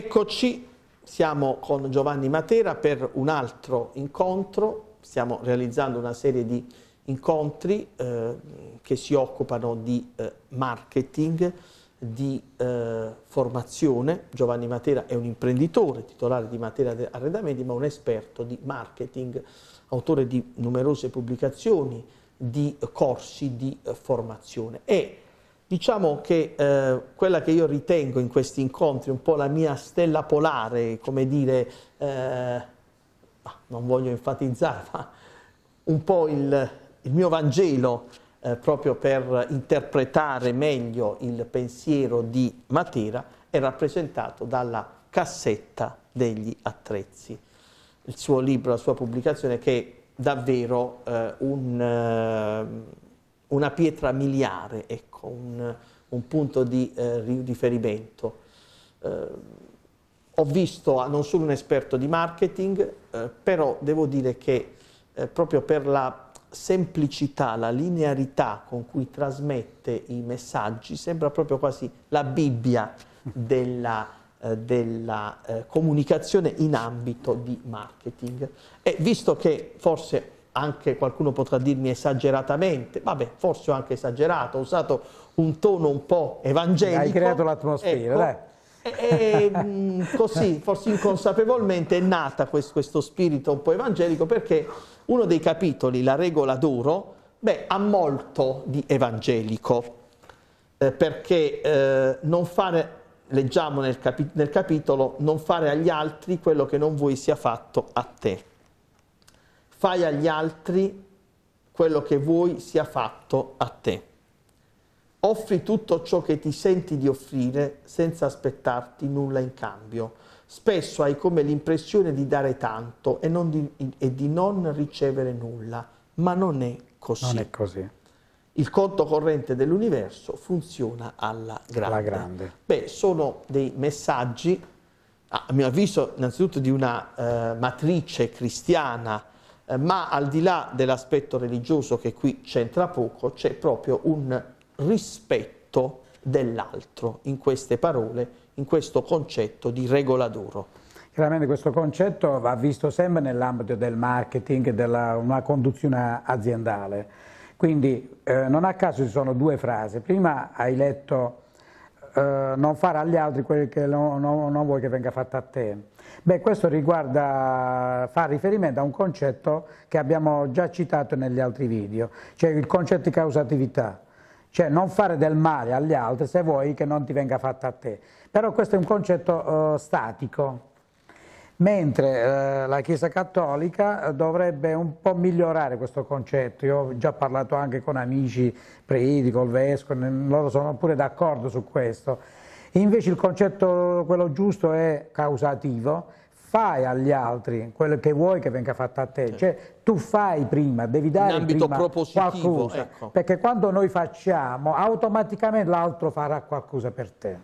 Eccoci, siamo con Giovanni Matera per un altro incontro, stiamo realizzando una serie di incontri eh, che si occupano di eh, marketing, di eh, formazione. Giovanni Matera è un imprenditore, titolare di Matera Arredamenti, ma un esperto di marketing, autore di numerose pubblicazioni, di corsi di eh, formazione. E Diciamo che eh, quella che io ritengo in questi incontri un po' la mia stella polare, come dire, eh, non voglio enfatizzare, ma un po' il, il mio Vangelo eh, proprio per interpretare meglio il pensiero di Matera è rappresentato dalla cassetta degli attrezzi. Il suo libro, la sua pubblicazione che è davvero eh, un eh, una pietra miliare, ecco, un, un punto di eh, riferimento. Eh, ho visto, ah, non sono un esperto di marketing, eh, però devo dire che eh, proprio per la semplicità, la linearità con cui trasmette i messaggi, sembra proprio quasi la Bibbia della, eh, della eh, comunicazione in ambito di marketing. E visto che forse anche qualcuno potrà dirmi esageratamente, vabbè, forse ho anche esagerato, ho usato un tono un po' evangelico. Hai creato l'atmosfera, ecco, dai. E, mm, così, forse inconsapevolmente, è nata questo, questo spirito un po' evangelico perché uno dei capitoli, la regola d'oro, beh, ha molto di evangelico, eh, perché eh, non fare, leggiamo nel, capi nel capitolo, non fare agli altri quello che non vuoi sia fatto a te fai agli altri quello che vuoi sia fatto a te. Offri tutto ciò che ti senti di offrire senza aspettarti nulla in cambio. Spesso hai come l'impressione di dare tanto e, di, e di, non ricevere nulla, ma non è così. Non è così. Il conto corrente dell'universo funziona alla grande. alla grande. Beh, sono dei messaggi, a mio avviso, innanzitutto di una eh, matrice cristiana eh, ma al di là dell'aspetto religioso che qui c'entra poco, c'è proprio un rispetto dell'altro in queste parole, in questo concetto di regola d'oro. Chiaramente questo concetto va visto sempre nell'ambito del marketing e della una conduzione aziendale. Quindi eh, non a caso ci sono due frasi. Prima hai letto eh, non fare agli altri quello che non, non, non vuoi che venga fatto a te. Beh, questo riguarda, fa riferimento a un concetto che abbiamo già citato negli altri video, cioè il concetto di causatività, cioè non fare del male agli altri se vuoi che non ti venga fatto a te. Però questo è un concetto eh, statico, mentre eh, la Chiesa Cattolica eh, dovrebbe un po' migliorare questo concetto. Io ho già parlato anche con amici preti, col vescovo, loro sono pure d'accordo su questo. Invece il concetto, quello giusto, è causativo, fai agli altri quello che vuoi che venga fatto a te, certo. cioè tu fai prima, devi dare prima qualcosa, ecco. perché quando noi facciamo automaticamente l'altro farà qualcosa per te.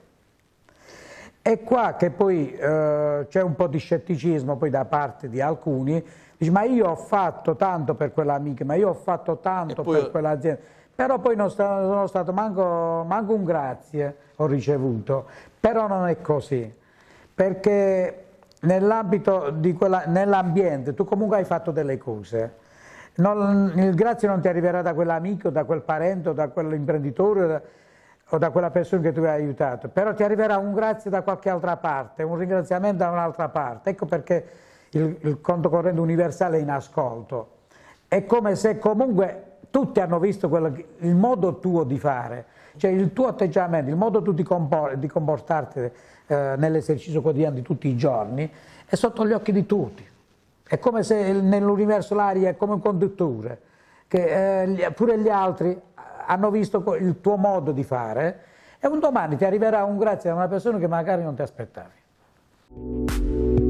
È qua che poi eh, c'è un po' di scetticismo da parte di alcuni, dice ma io ho fatto tanto per quell'amica, ma io ho fatto tanto poi... per quell'azienda, però poi non sta, sono stato manco, manco un grazie ho ricevuto, però non è così, perché nell'ambito di quella, nell'ambiente tu comunque hai fatto delle cose, non, il grazie non ti arriverà da quell'amico, da quel parente, da quell'imprenditore, o da quella persona che tu hai aiutato, però ti arriverà un grazie da qualche altra parte, un ringraziamento da un'altra parte. Ecco perché il, il conto corrente universale è in ascolto. È come se comunque tutti hanno visto quello, il modo tuo di fare, cioè il tuo atteggiamento, il modo tu di, comportarti eh, nell'esercizio quotidiano di tutti i giorni è sotto gli occhi di tutti. È come se nell'universo l'aria è come un conduttore, che eh, pure gli altri hanno visto il tuo modo di fare e un domani ti arriverà un grazie da una persona che magari non ti aspettavi.